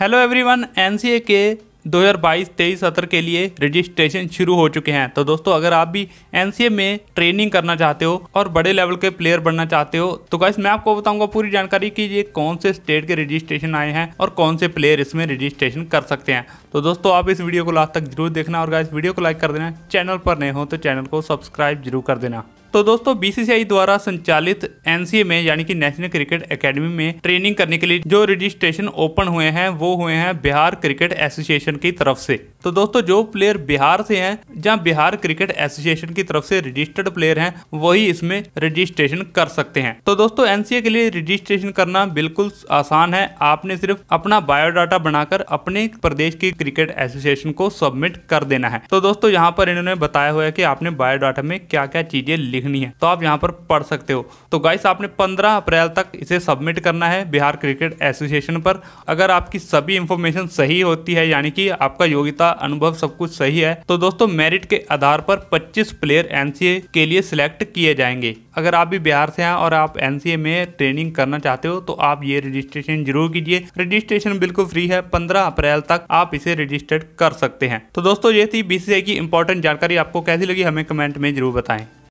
hello everyone NCA के 2022-23 सत्र के लिए रजिस्ट्रेशन शुरू हो चुके हैं तो दोस्तों अगर आप भी एनसीए में ट्रेनिंग करना चाहते हो और बड़े लेवल के प्लेयर बनना चाहते हो तो गाइस मैं आपको बताऊंगा पूरी जानकारी कि ये कौन से स्टेट के रजिस्ट्रेशन आए हैं और कौन से प्लेयर इसमें रजिस्ट्रेशन कर सकते हैं तो दोस्तों आप इस वीडियो को लास्ट तक जरूर देखना और गाइस वीडियो को लाइक कर देना चैनल पर नए हो तो चैनल को सब्सक्राइब जरूर कर देना तो दोस्तों बीसीसीआई द्वारा संचालित एनसीए में यानी कि नेशनल क्रिकेट एकेडमी में ट्रेनिंग करने के लिए जो रजिस्ट्रेशन ओपन हुए हैं वो हुए हैं बिहार क्रिकेट एसोसिएशन की तरफ से तो दोस्तों जो प्लेयर बिहार से हैं जहाँ बिहार क्रिकेट एसोसिएशन की तरफ से रजिस्टर्ड प्लेयर हैं वही इसमें रजिस्ट्रेशन कर सकते हैं तो दोस्तों एनसीए के लिए रजिस्ट्रेशन करना बिल्कुल आसान है आपने सिर्फ अपना बायोडाटा बनाकर अपने प्रदेश की क्रिकेट एसोसिएशन को सबमिट कर देना है तो दोस्तों यहाँ पर इन्होंने बताया हुआ है कि आपने बायोडाटा में क्या क्या चीजें लिख लिखनी है तो आप यहाँ पर पढ़ सकते हो तो गाइस आपने पंद्रह अप्रैल तक इसे सबमिट करना है बिहार क्रिकेट एसोसिएशन पर अगर आपकी सभी इंफॉर्मेशन सही होती है यानी कि आपका योग्यता अनुभव सब कुछ सही है तो दोस्तों मेरिट के आधार पर 25 प्लेयर एनसीए के लिए सिलेक्ट किए जाएंगे अगर आप भी बिहार से हैं और आप एनसीए में ट्रेनिंग करना चाहते हो तो आप ये रजिस्ट्रेशन जरूर कीजिए रजिस्ट्रेशन बिल्कुल फ्री है 15 अप्रैल तक आप इसे रजिस्टर्ड कर सकते हैं तो दोस्तों ये थी बीसीआई की इंपॉर्टेंट जानकारी आपको कैसी लगी हमें कमेंट में जरूर बताएं